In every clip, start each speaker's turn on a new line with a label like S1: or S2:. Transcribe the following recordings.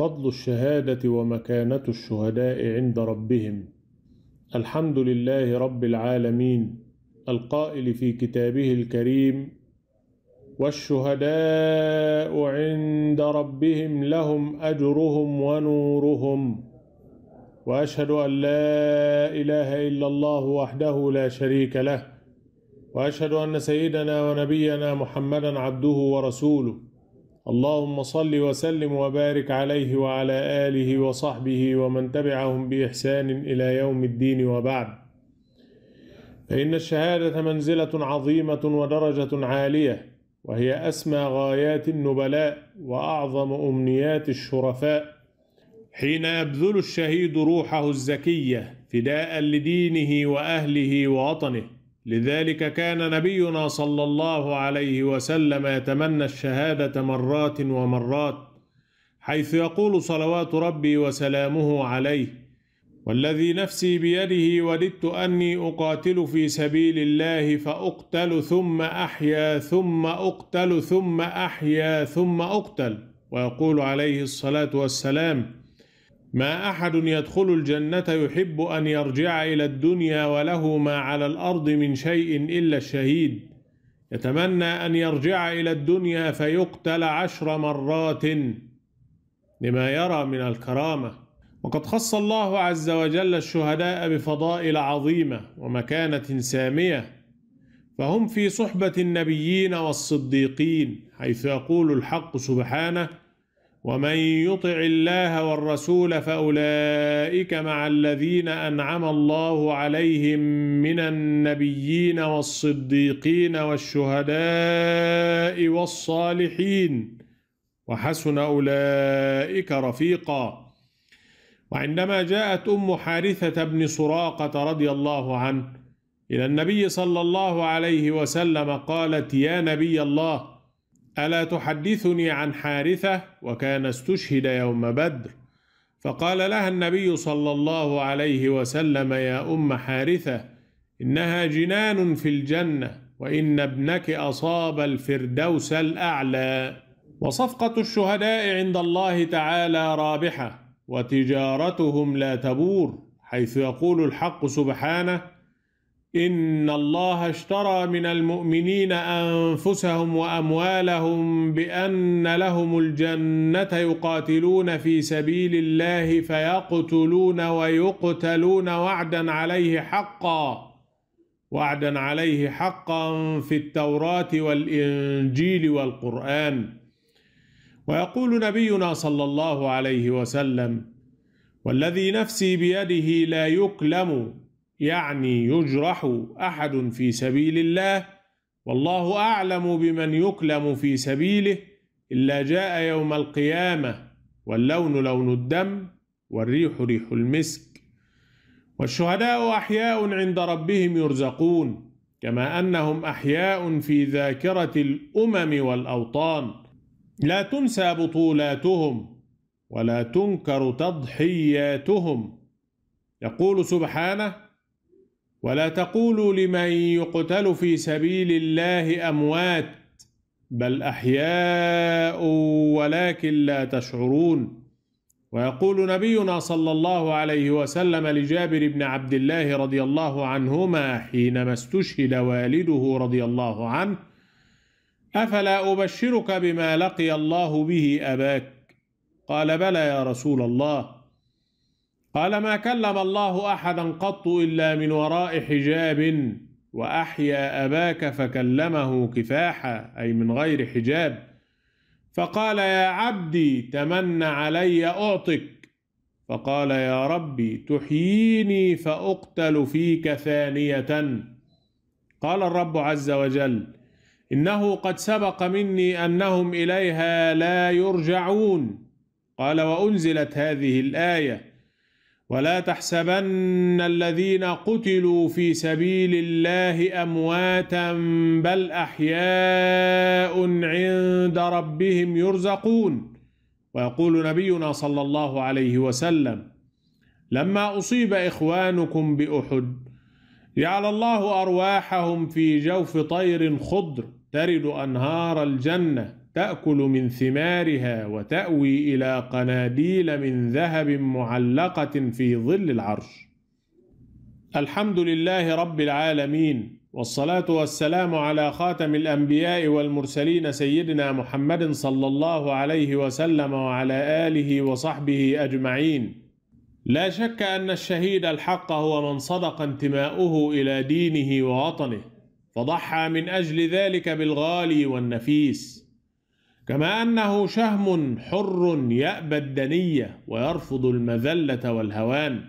S1: فضل الشهادة ومكانة الشهداء عند ربهم الحمد لله رب العالمين القائل في كتابه الكريم والشهداء عند ربهم لهم أجرهم ونورهم وأشهد أن لا إله إلا الله وحده لا شريك له وأشهد أن سيدنا ونبينا محمدا عبده ورسوله اللهم صل وسلم وبارك عليه وعلى آله وصحبه ومن تبعهم بإحسان إلى يوم الدين وبعد فإن الشهادة منزلة عظيمة ودرجة عالية وهي أسمى غايات النبلاء وأعظم أمنيات الشرفاء حين يبذل الشهيد روحه الزكية فداء لدينه وأهله ووطنه لذلك كان نبينا صلى الله عليه وسلم يتمنى الشهادة مرات ومرات حيث يقول صلوات ربي وسلامه عليه والذي نفسي بيده ولدت أني أقاتل في سبيل الله فأقتل ثم أحيا ثم أقتل ثم أحيا ثم أقتل ويقول عليه الصلاة والسلام ما أحد يدخل الجنة يحب أن يرجع إلى الدنيا وله ما على الأرض من شيء إلا الشهيد يتمنى أن يرجع إلى الدنيا فيقتل عشر مرات لما يرى من الكرامة وقد خص الله عز وجل الشهداء بفضائل عظيمة ومكانة سامية فهم في صحبة النبيين والصديقين حيث يقول الحق سبحانه ومن يطع الله والرسول فأولئك مع الذين أنعم الله عليهم من النبيين والصديقين والشهداء والصالحين وحسن أولئك رفيقا وعندما جاءت أم حارثة بن سراقة رضي الله عنه إلى النبي صلى الله عليه وسلم قالت يا نبي الله ألا تحدثني عن حارثة وكان استشهد يوم بدر فقال لها النبي صلى الله عليه وسلم يا أم حارثة إنها جنان في الجنة وإن ابنك أصاب الفردوس الأعلى وصفقة الشهداء عند الله تعالى رابحة وتجارتهم لا تبور حيث يقول الحق سبحانه إن الله اشترى من المؤمنين أنفسهم وأموالهم بأن لهم الجنة يقاتلون في سبيل الله فيقتلون ويقتلون وعدا عليه حقا وعدا عليه حقا في التوراة والإنجيل والقرآن ويقول نبينا صلى الله عليه وسلم والذي نفسي بيده لا يكلم يعني يجرح أحد في سبيل الله والله أعلم بمن يكلم في سبيله إلا جاء يوم القيامة واللون لون الدم والريح ريح المسك والشهداء أحياء عند ربهم يرزقون كما أنهم أحياء في ذاكرة الأمم والأوطان لا تنسى بطولاتهم ولا تنكر تضحياتهم يقول سبحانه ولا تقولوا لمن يقتل في سبيل الله أموات بل أحياء ولكن لا تشعرون ويقول نبينا صلى الله عليه وسلم لجابر بن عبد الله رضي الله عنهما حينما استشهد والده رضي الله عنه أفلا أبشرك بما لقي الله به أباك قال بلى يا رسول الله قال ما كلم الله أحدا قط إلا من وراء حجاب وأحيا أباك فكلمه كفاحا أي من غير حجاب فقال يا عبدي تمن علي أعطك فقال يا ربي تحييني فأقتل فيك ثانية قال الرب عز وجل إنه قد سبق مني أنهم إليها لا يرجعون قال وأنزلت هذه الآية ولا تحسبن الذين قتلوا في سبيل الله أمواتا بل أحياء عند ربهم يرزقون ويقول نبينا صلى الله عليه وسلم لما أصيب إخوانكم بأحد جعل الله أرواحهم في جوف طير خضر ترد أنهار الجنة تأكل من ثمارها وتأوي إلى قناديل من ذهب معلقة في ظل العرش. الحمد لله رب العالمين والصلاة والسلام على خاتم الأنبياء والمرسلين سيدنا محمد صلى الله عليه وسلم وعلى آله وصحبه أجمعين. لا شك أن الشهيد الحق هو من صدق انتماؤه إلى دينه ووطنه، فضحى من أجل ذلك بالغالي والنفيس. كما أنه شهم حر يأبى الدنية ويرفض المذلة والهوان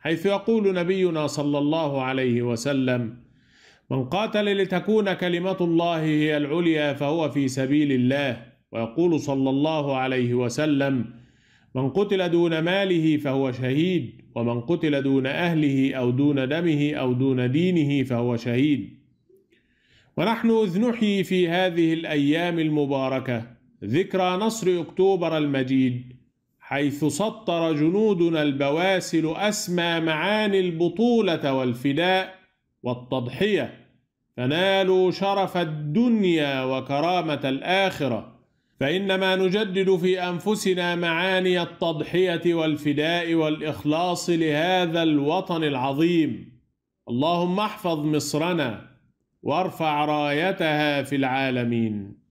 S1: حيث يقول نبينا صلى الله عليه وسلم من قاتل لتكون كلمة الله هي العليا فهو في سبيل الله ويقول صلى الله عليه وسلم من قتل دون ماله فهو شهيد ومن قتل دون أهله أو دون دمه أو دون دينه فهو شهيد ونحن إذ نحيي في هذه الأيام المباركة ذكرى نصر أكتوبر المجيد حيث سطر جنودنا البواسل أسمى معاني البطولة والفداء والتضحية فنالوا شرف الدنيا وكرامة الآخرة فإنما نجدد في أنفسنا معاني التضحية والفداء والإخلاص لهذا الوطن العظيم اللهم احفظ مصرنا وارفع رايتها في العالمين